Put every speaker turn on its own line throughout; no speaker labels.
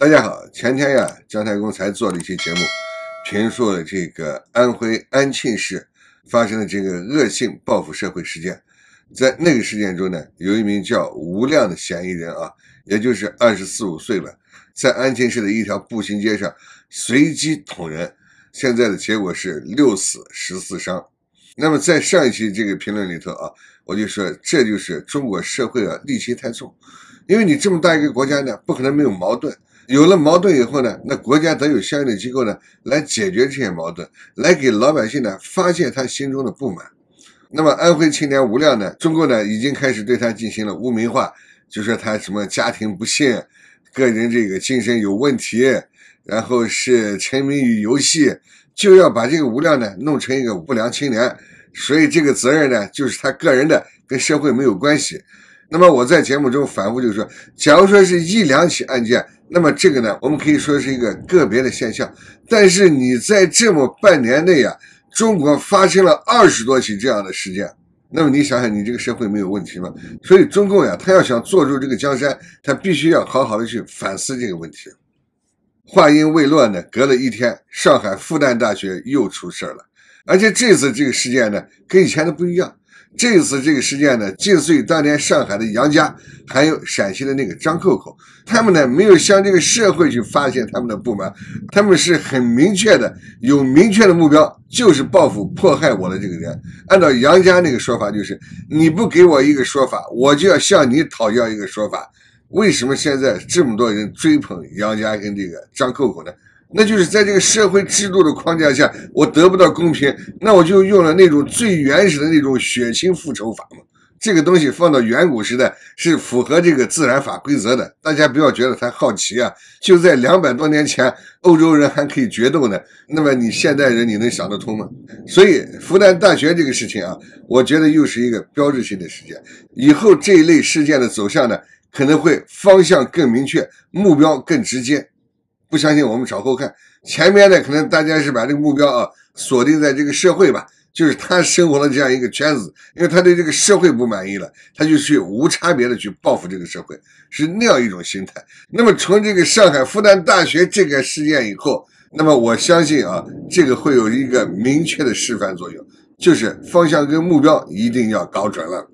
大家好，前天呀，姜太公才做了一期节目，评述了这个安徽安庆市发生的这个恶性报复社会事件。在那个事件中呢，有一名叫吴亮的嫌疑人啊，也就是二十四五岁了，在安庆市的一条步行街上随机捅人。现在的结果是六死十四伤。那么在上一期这个评论里头啊，我就说这就是中国社会啊戾气太重，因为你这么大一个国家呢，不可能没有矛盾。有了矛盾以后呢，那国家得有相应的机构呢来解决这些矛盾，来给老百姓呢发泄他心中的不满。那么安徽青年吴亮呢，中共呢已经开始对他进行了污名化，就说他什么家庭不幸，个人这个精神有问题，然后是沉迷于游戏，就要把这个吴亮呢弄成一个不良青年。所以这个责任呢就是他个人的，跟社会没有关系。那么我在节目中反复就说，假如说是一两起案件。那么这个呢，我们可以说是一个个别的现象，但是你在这么半年内啊，中国发生了二十多起这样的事件，那么你想想，你这个社会没有问题吗？所以中共呀，他要想坐住这个江山，他必须要好好的去反思这个问题。话音未落呢，隔了一天，上海复旦大学又出事了，而且这次这个事件呢，跟以前的不一样。这次这个事件呢，似于当年上海的杨家，还有陕西的那个张扣扣，他们呢没有向这个社会去发泄他们的不满，他们是很明确的，有明确的目标，就是报复迫害我的这个人。按照杨家那个说法，就是你不给我一个说法，我就要向你讨要一个说法。为什么现在这么多人追捧杨家跟这个张扣扣呢？那就是在这个社会制度的框架下，我得不到公平，那我就用了那种最原始的那种血亲复仇法嘛。这个东西放到远古时代是符合这个自然法规则的，大家不要觉得他好奇啊。就在两百多年前，欧洲人还可以决斗呢。那么你现代人你能想得通吗？所以，复旦大学这个事情啊，我觉得又是一个标志性的事件。以后这一类事件的走向呢，可能会方向更明确，目标更直接。不相信我们朝后看，前面呢，可能大家是把这个目标啊锁定在这个社会吧，就是他生活的这样一个圈子，因为他对这个社会不满意了，他就去无差别的去报复这个社会，是那样一种心态。那么从这个上海复旦大学这个事件以后，那么我相信啊，这个会有一个明确的示范作用，就是方向跟目标一定要搞准了。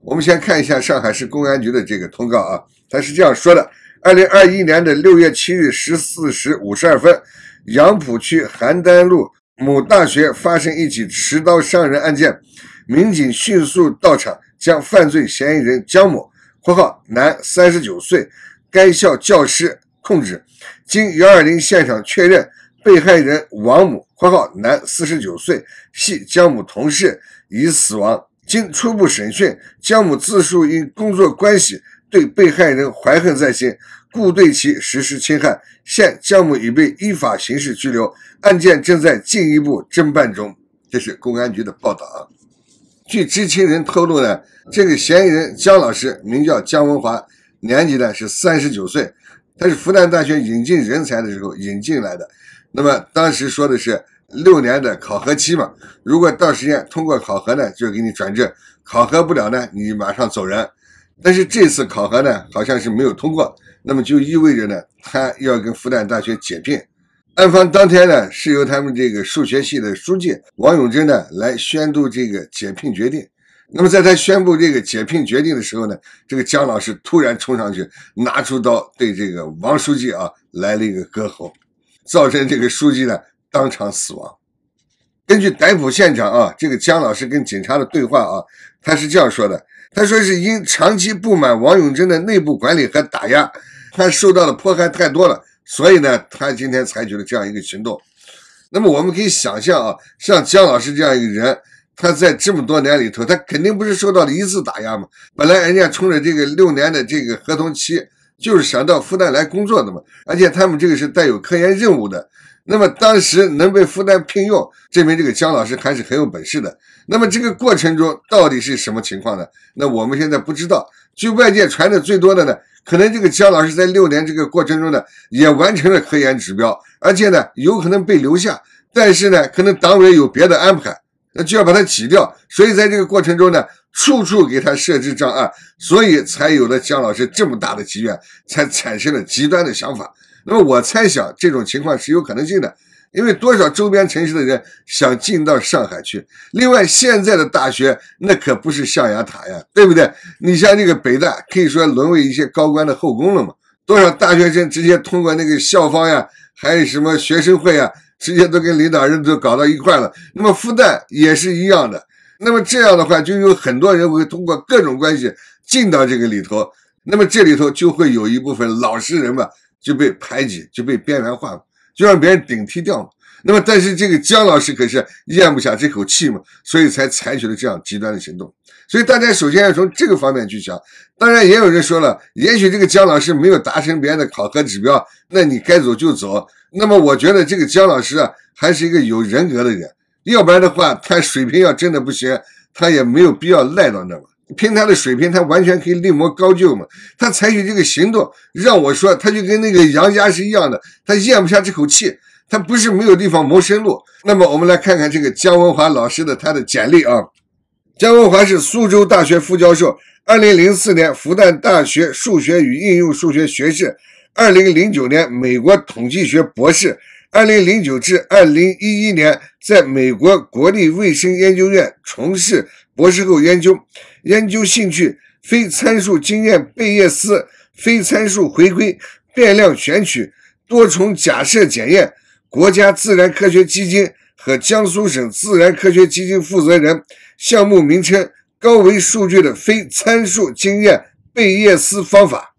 我们先看一下上海市公安局的这个通告啊，他是这样说的。二零二一年的六月七日十四时五十二分，杨浦区邯郸路某大学发生一起持刀伤人案件，民警迅速到场，将犯罪嫌疑人江某（括号男，三十九岁，该校教师）控制。经幺二零现场确认，被害人王某（括号男，四十九岁，系江某同事）已死亡。经初步审讯，江某自述因工作关系。对被害人怀恨在心，故对其实施侵害。现江某已被依法刑事拘留，案件正在进一步侦办中。这是公安局的报道。啊。据知情人透露呢，这个嫌疑人江老师名叫江文华，年纪呢是三十九岁，他是复旦大学引进人才的时候引进来的。那么当时说的是六年的考核期嘛，如果到时间通过考核呢，就给你转正；考核不了呢，你马上走人。但是这次考核呢，好像是没有通过，那么就意味着呢，他要跟复旦大学解聘。案发当天呢，是由他们这个数学系的书记王永珍呢来宣读这个解聘决定。那么在他宣布这个解聘决定的时候呢，这个姜老师突然冲上去，拿出刀对这个王书记啊来了一个割喉，造成这个书记呢当场死亡。根据逮捕现场啊，这个姜老师跟警察的对话啊，他是这样说的。他说是因长期不满王永珍的内部管理和打压，他受到的迫害太多了，所以呢，他今天采取了这样一个行动。那么我们可以想象啊，像姜老师这样一个人，他在这么多年里头，他肯定不是受到了一次打压嘛。本来人家冲着这个六年的这个合同期，就是想到复旦来工作的嘛，而且他们这个是带有科研任务的。那么当时能被复旦聘用，证明这个姜老师还是很有本事的。那么这个过程中到底是什么情况呢？那我们现在不知道。据外界传的最多的呢，可能这个姜老师在六年这个过程中呢，也完成了科研指标，而且呢有可能被留下。但是呢，可能党委有别的安排，那就要把他挤掉。所以在这个过程中呢，处处给他设置障碍，所以才有了姜老师这么大的积怨，才产生了极端的想法。那么我猜想这种情况是有可能性的，因为多少周边城市的人想进到上海去。另外，现在的大学那可不是象牙塔呀，对不对？你像这个北大，可以说沦为一些高官的后宫了嘛？多少大学生直接通过那个校方呀，还有什么学生会呀，直接都跟领导人都搞到一块了。那么复旦也是一样的。那么这样的话，就有很多人会通过各种关系进到这个里头。那么这里头就会有一部分老实人嘛。就被排挤，就被边缘化了，就让别人顶替掉了。那么，但是这个姜老师可是咽不下这口气嘛，所以才采取了这样极端的行动。所以大家首先要从这个方面去想。当然，也有人说了，也许这个姜老师没有达成别人的考核指标，那你该走就走。那么，我觉得这个姜老师啊，还是一个有人格的人。要不然的话，他水平要真的不行，他也没有必要赖到那了。凭他的水平，他完全可以另谋高就嘛。他采取这个行动，让我说，他就跟那个杨家是一样的，他咽不下这口气，他不是没有地方谋生路。那么，我们来看看这个姜文华老师的他的简历啊。姜文华是苏州大学副教授，2004年复旦大学数学与应用数学学士，2009年美国统计学博士，2009至2011年在美国国立卫生研究院从事。博士后研究研究兴趣非参数经验贝叶斯非参数回归变量选取多重假设检验。国家自然科学基金和江苏省自然科学基金负责人项目名称高维数据的非参数经验贝叶斯方法。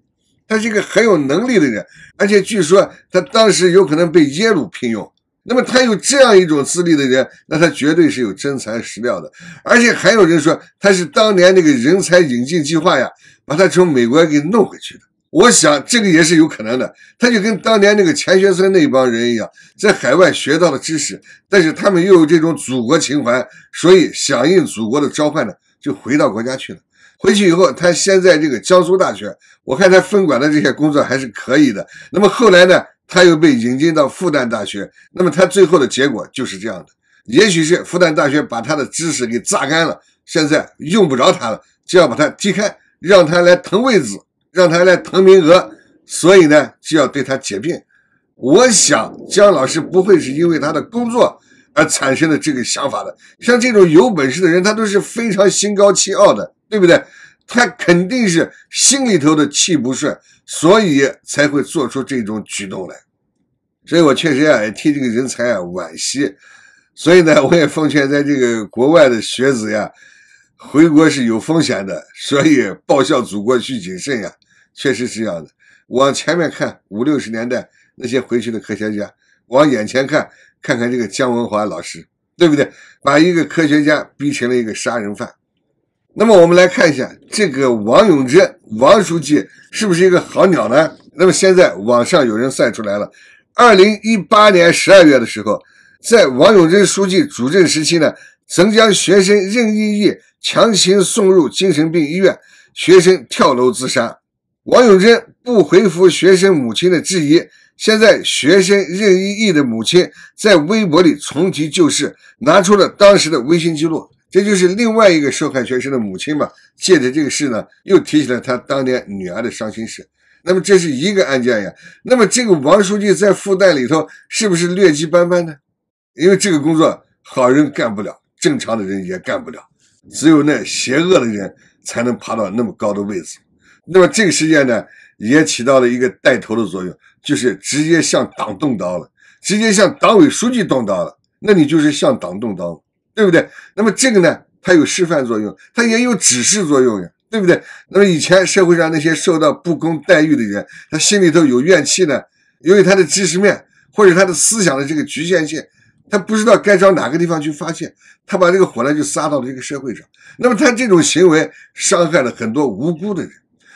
他是一个很有能力的人，而且据说他当时有可能被耶鲁聘用。那么他有这样一种资历的人，那他绝对是有真材实料的。而且还有人说他是当年那个人才引进计划呀，把他从美国给弄回去的。我想这个也是有可能的。他就跟当年那个钱学森那帮人一样，在海外学到了知识，但是他们又有这种祖国情怀，所以响应祖国的召唤呢，就回到国家去了。回去以后，他现在这个江苏大学，我看他分管的这些工作还是可以的。那么后来呢？他又被引进到复旦大学，那么他最后的结果就是这样的，也许是复旦大学把他的知识给榨干了，现在用不着他了，就要把他踢开，让他来腾位置，让他来腾名额，所以呢，就要对他解聘。我想姜老师不会是因为他的工作而产生的这个想法的，像这种有本事的人，他都是非常心高气傲的，对不对？他肯定是心里头的气不顺，所以才会做出这种举动来。所以我确实呀，也替这个人才啊惋惜。所以呢，我也奉劝在这个国外的学子呀，回国是有风险的，所以报效祖国需谨慎呀。确实是这样的。往前面看，五六十年代那些回去的科学家；往眼前看，看看这个姜文华老师，对不对？把一个科学家逼成了一个杀人犯。那么我们来看一下，这个王永珍王书记是不是一个好鸟呢？那么现在网上有人算出来了，二零一八年十二月的时候，在王永珍书记主政时期呢，曾将学生任依依强行送入精神病医院，学生跳楼自杀，王永珍不回复学生母亲的质疑。现在学生任依依的母亲在微博里重提旧事，拿出了当时的微信记录。这就是另外一个受害学生的母亲嘛，借着这个事呢，又提起了他当年女儿的伤心事。那么这是一个案件呀。那么这个王书记在复旦里头是不是劣迹斑斑呢？因为这个工作好人干不了，正常的人也干不了，只有那邪恶的人才能爬到那么高的位置。那么这个事件呢，也起到了一个带头的作用，就是直接向党动刀了，直接向党委书记动刀了，那你就是向党动刀。对不对？那么这个呢，它有示范作用，它也有指示作用呀，对不对？那么以前社会上那些受到不公待遇的人，他心里头有怨气呢，由于他的知识面或者他的思想的这个局限性，他不知道该找哪个地方去发泄，他把这个火呢就撒到了这个社会上。那么他这种行为伤害了很多无辜的人，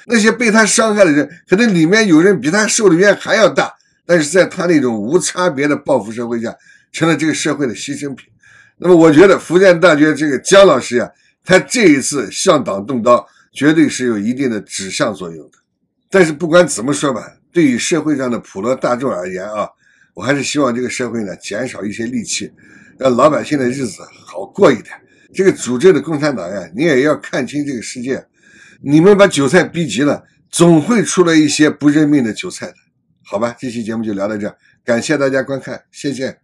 那些被他伤害的人，可能里面有人比他受的冤还要大，但是在他那种无差别的报复社会下，成了这个社会的牺牲品。那么我觉得福建大学这个江老师呀，他这一次向党动刀，绝对是有一定的指向作用的。但是不管怎么说吧，对于社会上的普罗大众而言啊，我还是希望这个社会呢减少一些戾气，让老百姓的日子好过一点。这个组织的共产党呀，你也要看清这个世界，你们把韭菜逼急了，总会出来一些不认命的韭菜的。好吧，这期节目就聊到这，感谢大家观看，谢谢。